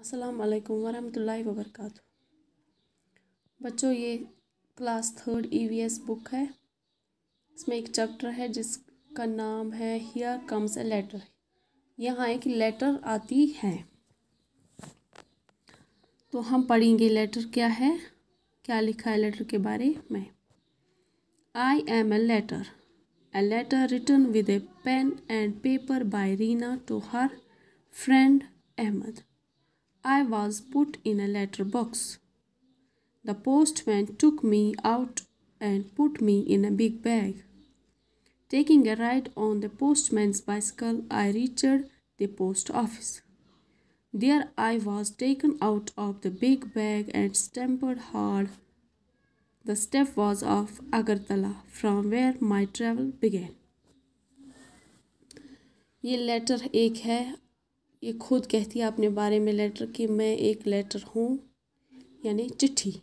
अस्सलाम वालेकुम वरहमतुल्लाहि बच्चों ये क्लास थर्ड ईवीएस बुक है इसमें एक चैप्टर है जिसका नाम है हियर कम्स ए लेटर यहाँ एक लेटर आती है तो हम पढ़ेंगे लेटर क्या है क्या लिखा है लेटर के बारे में I am a letter a letter written with a pen and paper by Reena to her friend Ahmad I was put in a letter box. The postman took me out and put me in a big bag. Taking a ride on the postman's bicycle, I reached the post office. There I was taken out of the big bag and stamped hard. The step was of Agartala, from where my travel began. ये letter एक है ये खुद कहती है अपने बारे में लेटर कि मैं एक लेटर हूँ यानी चिट्ठी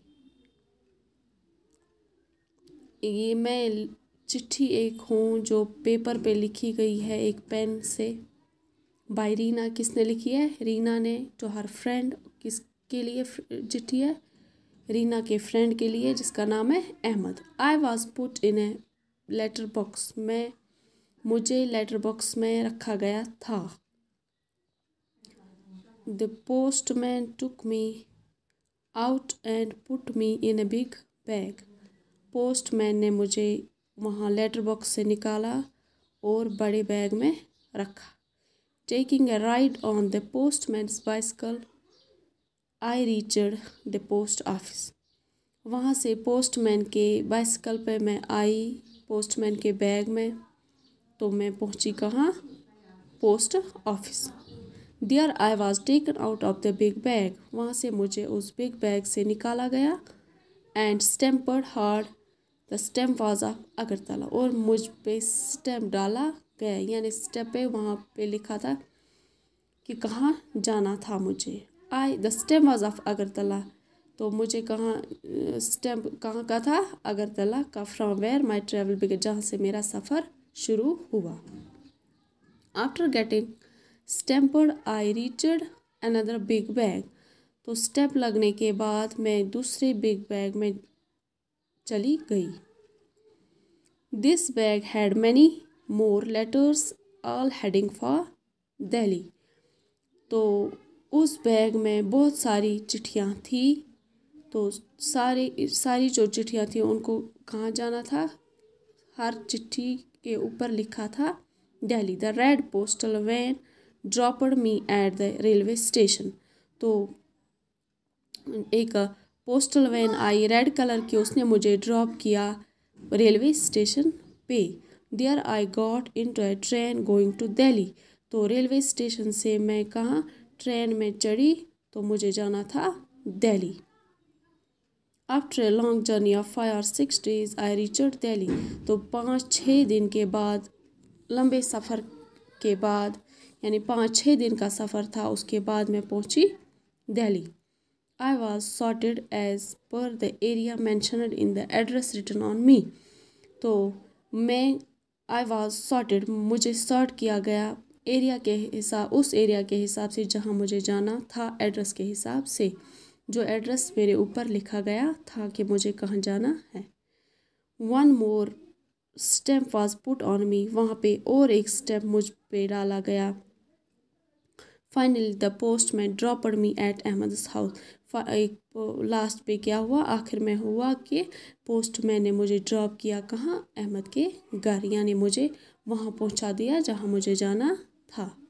ये मैं चिट्ठी एक हूँ जो पेपर पे लिखी गई है एक पेन से बाय रीना किसने लिखी है रीना ने टू हर फ्रेंड किसके लिए चिट्ठी है रीना के फ्रेंड के लिए जिसका नाम है Ahmad I was put in a letter box में मुझे लेटर बॉक्स में रखा गया था The postman took me out and put me in a big bag. Postman ने मुझे वहाँ लेटर बॉक्स से निकाला और बड़े बैग में रखा taking a ride on the postman's bicycle I reached the post office वहाँ से पोस्टमैन के बाइसकल पे मैं आई पोस्टमैन के बैग में तो मैं पहुँची कहाँ post office there I was taken out of the big bag वहाँ से मुझे उस बिग बैग से निकाला गया and stamped hard the stamp was of Agartala और मुझ पे स्टैम्प डाला गया यानी स्टैम्प पे वहाँ पे लिखा था कि कहाँ जाना था मुझे I the stamp was of Agartala तो मुझे कहाँ स्टैम्प कहाँ का था अगरतला का from where my travel began जहाँ से मेरा सफ़र शुरू हुआ after getting stamped I reached another big bag तो स्टेप लगने के बाद मैं दूसरे बिग बैग में चली गई this bag had many more letters all heading for Delhi तो उस बैग में बहुत सारी चिट्ठियाँ थी तो सारे सारी जो चिट्ठियाँ थी उनको कहाँ जाना था हर चिट्ठी के ऊपर लिखा था Delhi the red postal van dropped me at the railway station तो एक पोस्टल वैन आई रेड कलर की उसने मुझे ड्रॉप किया रेलवे स्टेशन पे there I got into a train going to Delhi तो रेलवे स्टेशन से मैं कहाँ ट्रेन में चढ़ी तो मुझे जाना था Delhi after a long journey of five और six days I reached Delhi तो पाँच छः दिन के बाद लंबे सफ़र के बाद यानी पाँच छः दिन का सफ़र था उसके बाद मैं पहुंची Delhi I was sorted as per the area mentioned in the address written on me तो मैं आई वॉज सॉटेड मुझे सॉर्ट किया गया एरिया के हिसाब उस एरिया के हिसाब से जहाँ मुझे जाना था एड्रेस के हिसाब से जो एड्रेस मेरे ऊपर लिखा गया था कि मुझे कहाँ जाना है one more stamp was put on me वहाँ पे और एक स्टेप मुझ पे डाला गया finally the post man dropped me at Ahmad's house last पे क्या हुआ आखिर में हुआ कि पोस्ट मैन ने मुझे ड्रॉप किया कहाँ अहमद के घर यानी मुझे वहाँ पहुँचा दिया जहाँ मुझे जाना था